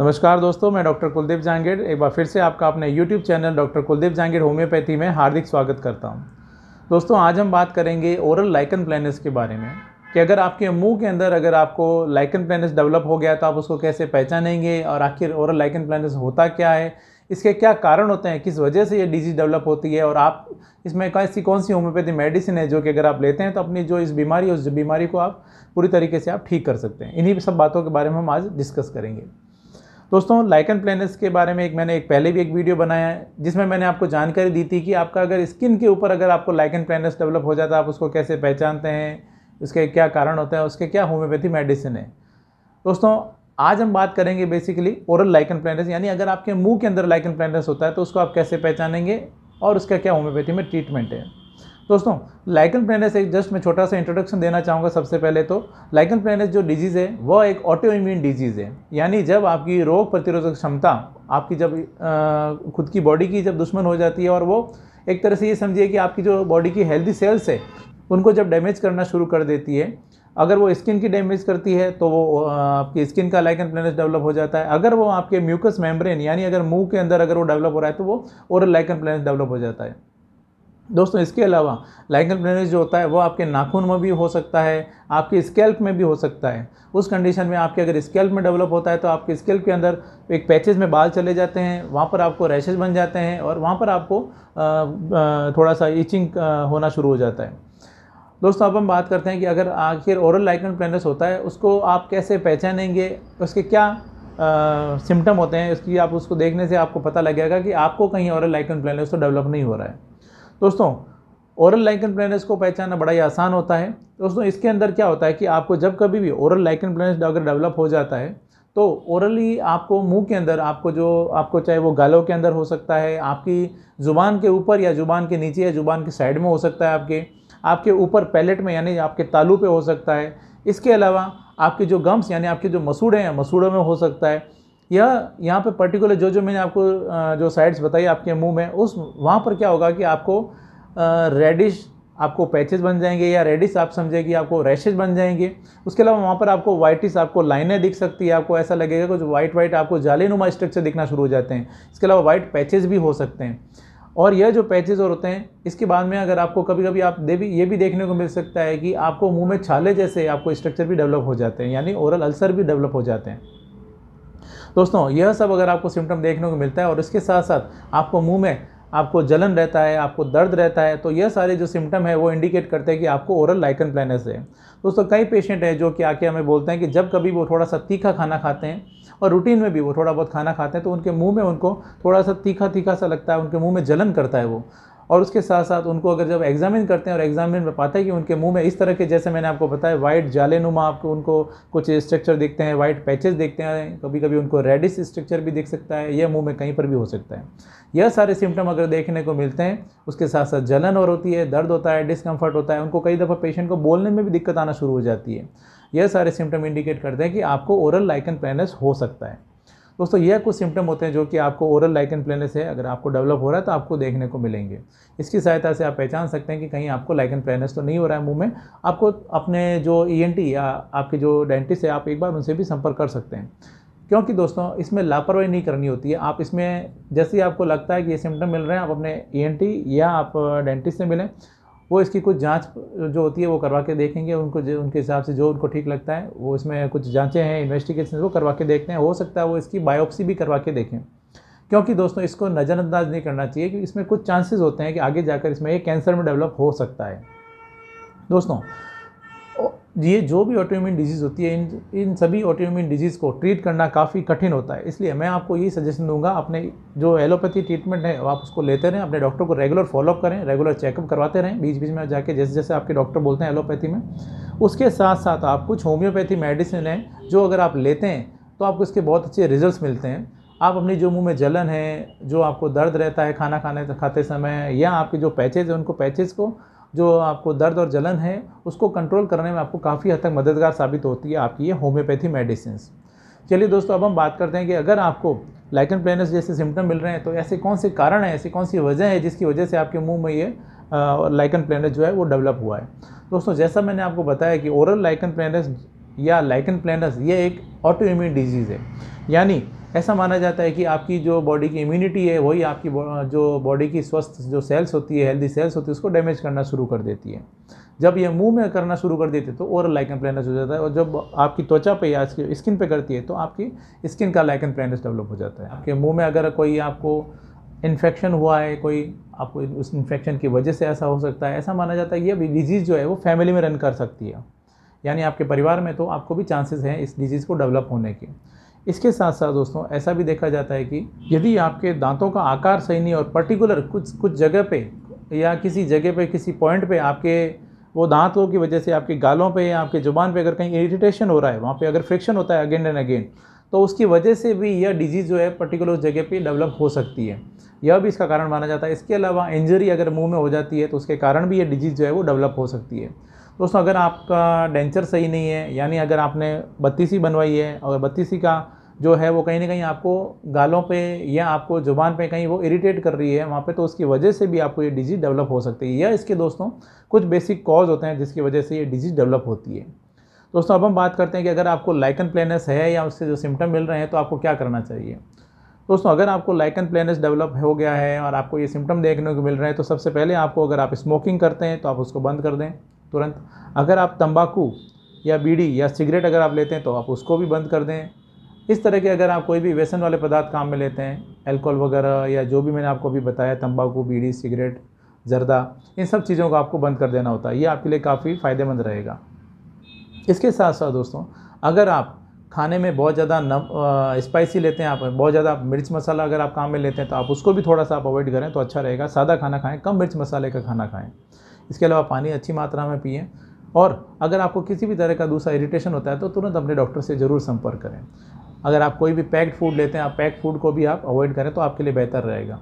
नमस्कार दोस्तों मैं डॉक्टर कुलदीप जांगेड एक बार फिर से आपका अपने YouTube channel doctor Kuldeep Jangid homeopathy में हार्दिक स्वागत करता हूं दोस्तों आज हम बात करेंगे ओरल लाइकन प्लानस के बारे में कि अगर आपके मुंह के अंदर अगर आपको लाइकन प्लानस डेवलप हो गया तो आप उसको कैसे पहचानेंगे और आखिर ओरल लाइकन प्लानस होता क्या है इसके क्या कारण होते हैं किस वजह से ये डिजीज़ डेवलप होती है और आप इसमें ऐसी कौन सी होम्योपैथी मेडिसिन है जो कि अगर आप लेते हैं तो अपनी जो इस बीमारी उस बीमारी को आप पूरी तरीके से आप ठीक कर सकते हैं इन्हीं सब बातों के बारे में हम आज डिस्कस करेंगे दोस्तों लाइकन प्लेनेट्स के बारे में एक मैंने एक पहले भी एक वीडियो बनाया है जिसमें मैंने आपको जानकारी दी थी कि आपका अगर स्किन के ऊपर अगर आपको लाइकन प्लेनेट्स डेवलप हो जाता है आप उसको कैसे पहचानते हैं उसके क्या कारण होते हैं उसके क्या होम्योपैथी मेडिसिन है दोस्तों आज हम बात करेंगे बेसिकली ओरल लाइकन प्लेनेट्स यानी अगर आपके मुँह के अंदर लाइकन प्लेनेट्स होता है तो उसको आप कैसे पहचानेंगे और उसका क्या होम्योपैथी में ट्रीटमेंट है दोस्तों लाइकन प्लेनेस एक जस्ट मैं छोटा सा इंट्रोडक्शन देना चाहूँगा सबसे पहले तो लाइकन प्लेनेस जो डिजीज़ है वह एक ऑटो इम्यून डिजीज़ है यानी जब आपकी रोग प्रतिरोधक क्षमता आपकी जब आ, खुद की बॉडी की जब दुश्मन हो जाती है और वो एक तरह से ये समझिए कि आपकी जो बॉडी की हेल्दी सेल्स है उनको जब डैमेज करना शुरू कर देती है अगर वो स्किन की डैमेज करती है तो वो आपकी स्किन का लाइकन प्लेनस डेवलप हो जाता है अगर वो आपके म्यूकस मेम्ब्रेन यानी अगर मुंह के अंदर अगर वो डेवलप हो रहा है तो वो और लाइकन प्लेनस डेवलप हो जाता है दोस्तों इसके अलावा लाइकल ब्लेनेज जो होता है वो आपके नाखून में भी हो सकता है आपके स्केल्प में भी हो सकता है उस कंडीशन में आपके अगर स्केल्प में डेवलप होता है तो आपके स्केल्प के अंदर एक पैचेज में बाल चले जाते हैं वहाँ पर आपको रैशेज बन जाते हैं और वहाँ पर आपको थोड़ा सा इचिंग होना शुरू हो जाता है दोस्तों अब हम बात करते हैं कि अगर आखिर ओरल लाइकन प्लेनस होता है उसको आप कैसे पहचानेंगे उसके क्या सिम्टम होते हैं उसकी आप उसको देखने से आपको पता लगेगा कि आपको कहीं ओरल लाइकन प्लेनस तो डेवलप नहीं हो रहा है दोस्तों ओरल लाइकन प्लेनस को पहचानना बड़ा ही आसान होता है दोस्तों इसके अंदर क्या होता है कि आपको जब कभी भी ओरल लाइकन प्लेनस अगर डेवलप हो जाता है तो ओरली आपको मुंह के अंदर आपको जो आपको चाहे वो गालों के अंदर हो सकता है आपकी ज़ुबान के ऊपर या ज़ुबान के नीचे या ज़ुबान के साइड में हो सकता है आपके आपके ऊपर पैलेट में यानी आपके तालू पे हो सकता है इसके अलावा आपके जो गम्स यानी आपके जो मसूड़े हैं मसूड़ों में हो सकता है या यहाँ पे पर्टिकुलर जो जो मैंने आपको जो साइड्स बताई आपके मुंह में उस वहाँ पर क्या होगा कि आपको रेडिश आपको पैचेस बन जाएंगे या रेडिश आप समझे कि आपको रैशेज बन जाएंगे उसके अलावा वहाँ पर आपको वाइटिस आपको लाइनें दिख सकती है आपको ऐसा लगेगा कुछ वाइट वाइट आपको जाले नुमा स्ट्रक्चर दिखना शुरू हो जाते हैं इसके अलावा वाइट पैचेज भी हो सकते हैं और यह जो पैचेज और होते हैं इसके बाद में अगर आपको कभी कभी आप दे भी ये भी देखने को मिल सकता है कि आपको मुंह में छाले जैसे आपको स्ट्रक्चर भी डेवलप हो जाते हैं यानी ओरल अल्सर भी डेवलप हो जाते हैं दोस्तों यह सब अगर आपको सिम्टम देखने को मिलता है और इसके साथ साथ आपको मुँह में आपको जलन रहता है आपको दर्द रहता है तो यह सारे जो सिम्टम है वो इंडिकेट करते हैं कि आपको ओरल लाइकन प्लानस है दोस्तों कई पेशेंट हैं जो कि आके हमें बोलते हैं कि जब कभी वो थोड़ा सा तीखा खाना खाते हैं और रूटीन में भी वो थोड़ा बहुत खाना खाते हैं तो उनके मुंह में उनको थोड़ा सा तीखा तीखा सा लगता है उनके मुंह में जलन करता है वो और उसके साथ साथ उनको अगर जब एग्जामिन करते हैं और एग्जामिन में पाता है कि उनके मुंह में इस तरह के जैसे मैंने आपको बताया वाइट जाले नुमा आपको उनको कुछ स्ट्रक्चर देखते हैं वाइट पैचेस देखते हैं कभी कभी उनको रेडिस स्ट्रक्चर भी देख सकता है यह मुँह में कहीं पर भी हो सकता है यह सारे सिम्टम अगर देखने को मिलते हैं उसके साथ साथ जलन और होती है दर्द होता है डिस्कम्फर्ट होता है उनको कई दफ़ा पेशेंट को बोलने में भी दिक्कत आना शुरू हो जाती है यह सारे सिम्टम इंडिकेट करते हैं कि आपको ओरल लाइकन पैनस हो सकता है दोस्तों यह कुछ सिम्टम होते हैं जो कि आपको ओरल लाइकन प्लेनस है अगर आपको डेवलप हो रहा है तो आपको देखने को मिलेंगे इसकी सहायता से आप पहचान सकते हैं कि कहीं आपको लाइकन प्लेनेस तो नहीं हो रहा है मुंह में आपको अपने जो ई e या आपके जो डेंटिस्ट है आप एक बार उनसे भी संपर्क कर सकते हैं क्योंकि दोस्तों इसमें लापरवाही नहीं करनी होती है आप इसमें जैसे ही आपको लगता है कि ये सिम्टम मिल रहे हैं आप अपने ई e या आप डेंटिस्ट से मिलें वो इसकी कुछ जांच जो होती है वो करवा के देखेंगे उनको उनके हिसाब से जो उनको ठीक लगता है वो इसमें कुछ जांचें हैं इन्वेस्टिगेशन वो करवा के देखते हैं हो सकता है वो इसकी बायोप्सी भी करवा के देखें क्योंकि दोस्तों इसको नज़रअंदाज नहीं करना चाहिए क्योंकि इसमें कुछ चांसेस होते हैं कि आगे जाकर इसमें एक कैंसर में डेवलप हो सकता है दोस्तों ये जो भी ऑटोइम्यून डिजीज़ होती है इन इन सभी ऑटोइम्यून डिजीज़ को ट्रीट करना काफ़ी कठिन होता है इसलिए मैं आपको यही सजेशन दूंगा अपने जो एलोपैथी ट्रीटमेंट है आप उसको लेते रहें अपने डॉक्टर को रेगुलर फॉलोअप करें रेगुलर चेकअप करवाते रहें बीच बीच में जाके जैसे जैसे आपके डॉक्टर बोलते हैं एलोपैथी में उसके साथ साथ आप कुछ होम्योपैथी मेडिसिन लें जो अगर आप लेते हैं तो आपको इसके बहुत अच्छे रिजल्ट मिलते हैं आप अपने जो मुंह में जलन है जो आपको दर्द रहता है खाना खाने खाते समय या आपके जो पैचेज हैं उनको पैचेज को जो आपको दर्द और जलन है उसको कंट्रोल करने में आपको काफ़ी हद तक मददगार साबित होती है आपकी ये होम्योपैथी मेडिसिन चलिए दोस्तों अब हम बात करते हैं कि अगर आपको लाइकन प्लेनस जैसे सिम्टम मिल रहे हैं तो ऐसे कौन से कारण हैं ऐसी कौन सी वजह है जिसकी वजह से आपके मुंह में ये लाइकन प्लेनस जो है वो डेवलप हुआ है दोस्तों जैसा मैंने आपको बताया कि ओरल लाइकन प्लेनस या लाइकन प्लेनस ये एक ऑटो इम्यून डिजीज़ है यानी ऐसा माना जाता है कि आपकी जो बॉडी की इम्यूनिटी है वही आपकी जो बॉडी की स्वस्थ जो सेल्स होती है हेल्दी सेल्स होती है उसको डैमेज करना शुरू कर देती है जब ये मुंह में करना शुरू कर देती है तो ओरल लाइकन प्लानस हो जाता है और जब आपकी त्वचा पे या स्किन पे करती है तो आपकी स्किन का लाइकन प्लानस डेवलप हो जाता है आपके मुंह में अगर कोई आपको इन्फेक्शन हुआ है कोई आपको उस इन्फेक्शन की वजह से ऐसा हो सकता है ऐसा माना जाता है कि अभी डिजीज़ जो है वो फैमिली में रन कर सकती है यानी आपके परिवार में तो आपको भी चांसेस हैं इस डिजीज़ को डेवलप होने के इसके साथ साथ दोस्तों ऐसा भी देखा जाता है कि यदि आपके दांतों का आकार सही नहीं और पर्टिकुलर कुछ कुछ जगह पे या किसी जगह पे किसी पॉइंट पे आपके वो दांतों की वजह से आपके गालों पे या आपके ज़ुबान पे अगर कहीं इरिटेशन हो रहा है वहाँ पे अगर फ्रिक्शन होता है अगेन एंड अगेन तो उसकी वजह से भी यह डिजीज़ जो है पर्टिकुलर जगह पर डेवलप हो सकती है यह भी इसका कारण माना जाता है इसके अलावा इंजरी अगर मुंह में हो जाती है तो उसके कारण भी यह डिजीज़ जो है वो डेवलप हो सकती है दोस्तों अगर आपका डेंचर सही नहीं है यानी अगर आपने बत्तीसी बनवाई है और बत्तीसी का जो है वो कहीं ना कहीं आपको गालों पे या आपको ज़ुबान पे कहीं वो इरिटेट कर रही है वहाँ पे तो उसकी वजह से भी आपको ये डिजीज़ डेवलप हो सकती है या इसके दोस्तों कुछ बेसिक कॉज होते हैं जिसकी वजह से ये डिजीज़ डेवलप होती है दोस्तों अब हम बात करते हैं कि अगर आपको लाइकन प्लेनस है या उससे जो सिम्टम मिल रहे हैं तो आपको क्या करना चाहिए दोस्तों अगर आपको लाइकन प्लेनस डेवलप हो गया है और आपको ये सिम्टम देखने को मिल रहे हैं तो सबसे पहले आपको अगर आप स्मोकिंग करते हैं तो आप उसको बंद कर दें तुरंत अगर आप तंबाकू या बीड़ी या सिगरेट अगर आप लेते हैं तो आप उसको भी बंद कर दें इस तरह के अगर आप कोई भी व्यसन वाले पदार्थ काम में लेते हैं अल्कोहल वगैरह या जो भी मैंने आपको अभी बताया तंबाकू बीड़ी सिगरेट जर्दा इन सब चीज़ों को आपको बंद कर देना होता है ये आपके लिए काफ़ी फ़ायदेमंद रहेगा इसके साथ साथ दोस्तों अगर आप खाने में बहुत ज़्यादा नम स्पाइसी लेते हैं आप बहुत ज़्यादा मिर्च मसाला अगर आप काम में लेते हैं तो आप उसको भी थोड़ा सा आप अवॉइड करें तो अच्छा रहेगा सादा खाना खाएं कम मिर्च मसाले का खाना खाएं इसके अलावा पानी अच्छी मात्रा में पिए और अगर आपको किसी भी तरह का दूसरा इरिटेशन होता है तो तुरंत अपने डॉक्टर से ज़रूर संपर्क करें अगर आप कोई भी पैक्ड फूड लेते हैं आप पैक्ड फूड को भी आप अवॉइड करें तो आपके लिए बेहतर रहेगा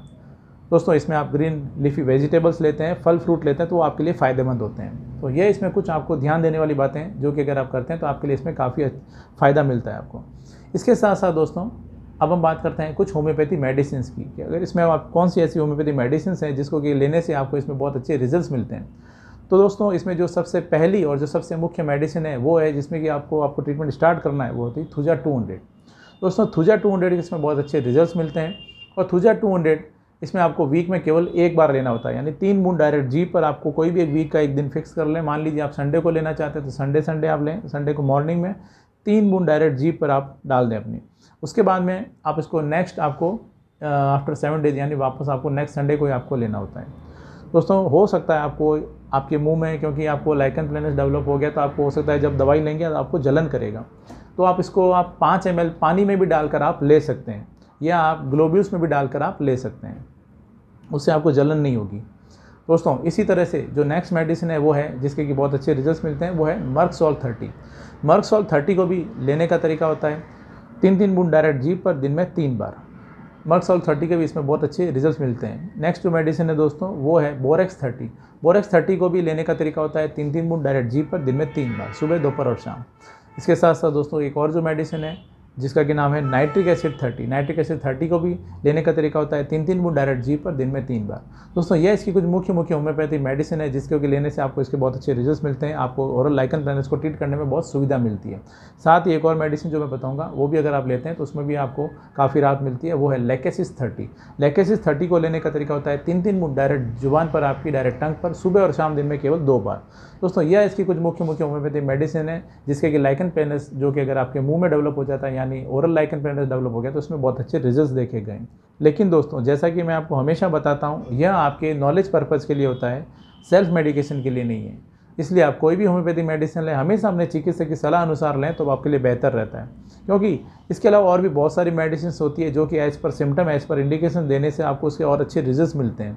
दोस्तों इसमें आप ग्रीन लिफी वेजिटेबल्स लेते हैं फल फ्रूट लेते हैं तो वो आपके लिए फ़ायदेमंद होते हैं तो ये इसमें कुछ आपको ध्यान देने वाली बातें हैं जो कि अगर आप करते हैं तो आपके लिए इसमें काफ़ी फ़ायदा मिलता है आपको इसके साथ साथ दोस्तों अब हम बात करते हैं कुछ होम्योपैथी मेडिसिन की कि अगर इसमें आप कौन सी ऐसी होम्योपैथी मेडिसिन हैं जिसको कि लेने से आपको इसमें बहुत अच्छे रिजल्ट मिलते हैं तो दोस्तों इसमें जो सबसे पहली और जो सबसे मुख्य मेडिसिन है वो है जिसमें कि आपको आपको ट्रीटमेंट स्टार्ट करना है वो होती है थुजा टू हंड्रेड दोस्तों थुजा टू हंड्रेड इसमें बहुत अच्छे रिजल्ट मिलते हैं और थुजा टू हंड्रेड इसमें आपको वीक में केवल एक बार लेना होता है यानी तीन बूंद डायरेक्ट जी पर आपको कोई भी एक वीक का एक दिन फिक्स कर लें मान लीजिए आप संडे को लेना चाहते हैं तो संडे संडे आप लें संडे को मॉर्निंग में तीन बूंद डायरेक्ट जीप पर आप डाल दें अपनी उसके बाद में आप इसको नेक्स्ट आपको आफ्टर सेवन डेज यानी वापस आपको नेक्स्ट संडे को ही आपको लेना होता है दोस्तों हो सकता है आपको आपके मुंह में क्योंकि आपको लाइकन प्लेनस डेवलप हो गया तो आपको हो सकता है जब दवाई लेंगे तो आपको जलन करेगा तो आप इसको आप पाँच एम पानी में भी डालकर आप ले सकते हैं या आप ग्लोब्यूस में भी डालकर आप ले सकते हैं उससे आपको जलन नहीं होगी दोस्तों इसी तरह से जो नेक्स्ट मेडिसिन है वो है जिसके कि बहुत अच्छे रिजल्ट मिलते हैं वो है मर्कसॉल थर्टी मर्कसॉल थर्टी को भी लेने का तरीका होता है तीन तीन बूंद डायरेक्ट जीप पर दिन में तीन बार मर्कसॉल थर्टी के भी इसमें बहुत अच्छे रिजल्ट मिलते हैं नेक्स्ट जो मेडिसिन है दोस्तों वो है बोरेक्स थर्टी बोरेक्स थर्टी को भी लेने का तरीका होता है तीन तीन बूंद डायरेक्ट जीप पर दिन में तीन बार सुबह दोपहर और शाम इसके साथ साथ दोस्तों एक और जो मेडिसिन है जिसका कि नाम है नाइट्रिक एसिड 30 नाइट्रिक एसिड 30 को भी लेने का तरीका होता है तीन तीन बूंद डायरेक्ट जी पर दिन में तीन बार दोस्तों यह इसकी कुछ मुख्य मुख्य होम्योपैथी मेडिसिन है जिसके कि लेने से आपको इसके बहुत अच्छे रिजल्ट मिलते हैं आपको ओरल लाइकन प्लानस को ट्रीट करने में बहुत सुविधा मिलती है साथ ही एक और मेडिसिन जो मैं बताऊँगा वो भी अगर आप लेते हैं तो उसमें भी आपको काफ़ी राहत मिलती है वो है लेकेसिस थर्टी लेकेसिस थर्टी को लेने का तरीका होता है तीन तीन बूंद डायरेक्ट जुबान पर आपकी डायरेक्ट टंग पर सुबह और शाम दिन में केवल दो बार दोस्तों यह इसकी कुछ मुख्य मुख्य होम्योपैथी मेडिसिन है जिसके कि लाइकन पेनस जो कि अगर आपके मुंह में डेवलप हो जाता है यानी ओरल लाइकन पेनस डेवलप हो गया तो उसमें बहुत अच्छे रिजल्ट देखे गए लेकिन दोस्तों जैसा कि मैं आपको हमेशा बताता हूँ यह आपके नॉलेज पर्पज़ के लिए होता है सेल्फ मेडिकेशन के लिए नहीं है इसलिए आप कोई भी होम्योपैथी मेडिसिन लें हमेशा अपने चिकित्सक की सलाह अनुसार लें तो आपके लिए बेहतर रहता है क्योंकि इसके अलावा और भी बहुत सारी मेडिसिन होती है जो कि as per symptom as per indication देने से आपको उसके और अच्छे रिजल्ट मिलते हैं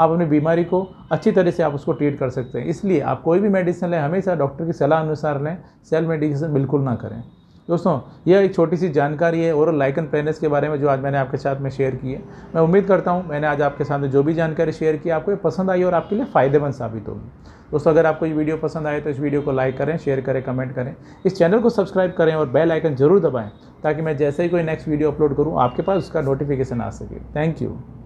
आप अपनी बीमारी को अच्छी तरह से आप उसको ट्रीट कर सकते हैं इसलिए आप कोई भी मेडिसिन लें हमेशा डॉक्टर की सलाह अनुसार लें सेल्फ मेडिकेशन बिल्कुल ना करें दोस्तों यह एक छोटी सी जानकारी है लाइक लाइकन पेनेस के बारे में जो आज मैंने आपके साथ में शेयर की है मैं उम्मीद करता हूँ मैंने आज आपके साथ जो भी जानकारी शेयर की आपको ये पसंद आई और आपके लिए फ़ायदेमंद साबित होगी दोस्तों अगर आपको ये वीडियो पसंद आए तो इस वीडियो को लाइक करें शेयर करें कमेंट करें इस चैनल को सब्सक्राइब करें और बेल आइकन जरूर दबाएं ताकि मैं जैसे ही कोई नेक्स्ट वीडियो अपलोड करूँ आपके पास उसका नोटिफिकेशन आ सके थैंक यू